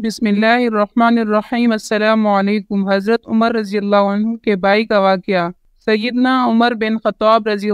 बसमिलकुम हज़रत उमर रज़ी के भाई का वाक़ सैदना उमर बिन ख़ताब रज़ी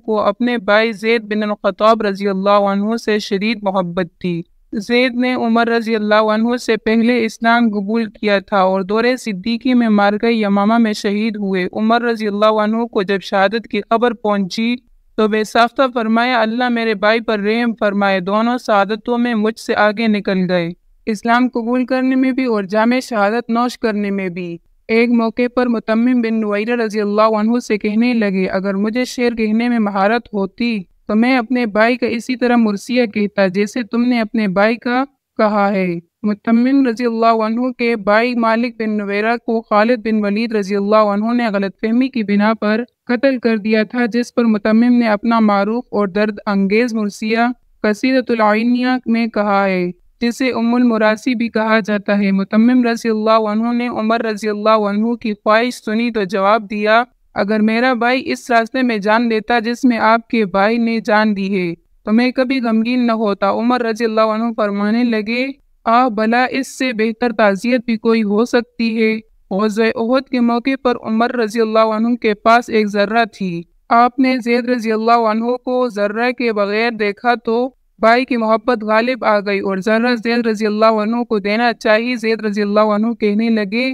को अपने भाई जैद बिन ख़ताब रज़ी से शदीद मोहब्बत थी जैद ने उमर रज़ी से पहले इस्लाम कबूल किया था और दौरे सिद्दीकी में गए यमामा में शहीद हुए उमर रज़ी को जब शहादत की खबर पहुँची तो बेसाख्ता फरमाया अल्लाह मेरे भाई पर रहम फरमाए दोनों शहादतों में मुझसे आगे निकल गए इस्लाम कबूल करने में भी और जाम शहादत नौश करने में भी एक मौके पर मुतम बिन नुरा रजी अल्लाह से कहने लगे अगर मुझे शेर कहने में महारत होती तो मैं अपने भाई का इसी तरह मुरसिया कहता जैसे तुमने अपने भाई का कहा है मुतमिन रजी अल्लाह के भाई मालिक बिन नवेरा को खालिद बिन वलीद रजी अल्लाह ने गलतफहमी की बिना पर कत्ल कर दिया था जिस पर मुतमिम ने अपना मारूफ और दर्द अंगेज मुरसिया कसीरतुलनिया में कहा है जिसे उमुल मुरासी भी कहा जाता है मुतम रजी अल्लाह ने उमर रजी अल्लाह की ख्वाहिश सुनी तो जवाब दिया अगर मेरा भाई इस रास्ते में जान लेता जिसमें आपके भाई ने जान दी है तो मैं कभी गमगीन न होता उमर रजी अल्लाह फरमाने लगे आ भला इससे बेहतर ताज़ियत भी कोई हो सकती है ओहद के मौके पर उमर रजी अल्लाह के पास एक जर्रा थी आपने जैद रजी अल्लाह को जर्रा के बगैर देखा तो भाई की मोहब्बत गालिब आ गई और जर्रा जैद रजी अल्लाह को देना चाहिए जैद रजी अल्लाह कहने लगे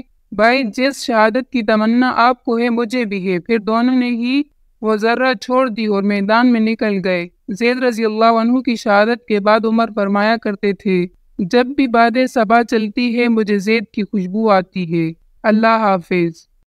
भाई जिस शहादत की तमन्ना आपको है मुझे भी है फिर दोनों ने ही वो जर्रा छोड़ दी और मैदान में निकल गए जैद रजी अल्लाह की शहादत के बाद उमर फरमाया करते थे जब भी बाद सभा चलती है मुझे जैद की खुशबू आती है अल्लाह हाफिज़